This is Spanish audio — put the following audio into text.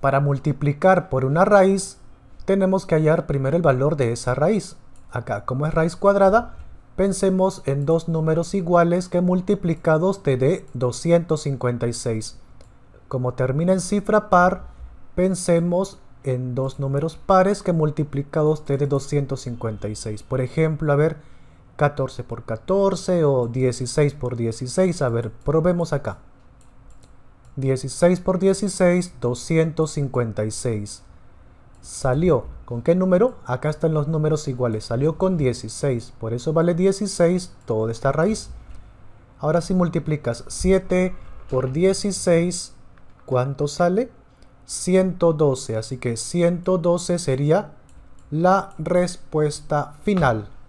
Para multiplicar por una raíz, tenemos que hallar primero el valor de esa raíz. Acá, como es raíz cuadrada, pensemos en dos números iguales que multiplicados te dé 256. Como termina en cifra par, pensemos en dos números pares que multiplicados te dé 256. Por ejemplo, a ver, 14 por 14 o 16 por 16. A ver, probemos acá. 16 por 16, 256. Salió, ¿con qué número? Acá están los números iguales, salió con 16, por eso vale 16 toda esta raíz. Ahora si multiplicas 7 por 16, ¿cuánto sale? 112, así que 112 sería la respuesta final.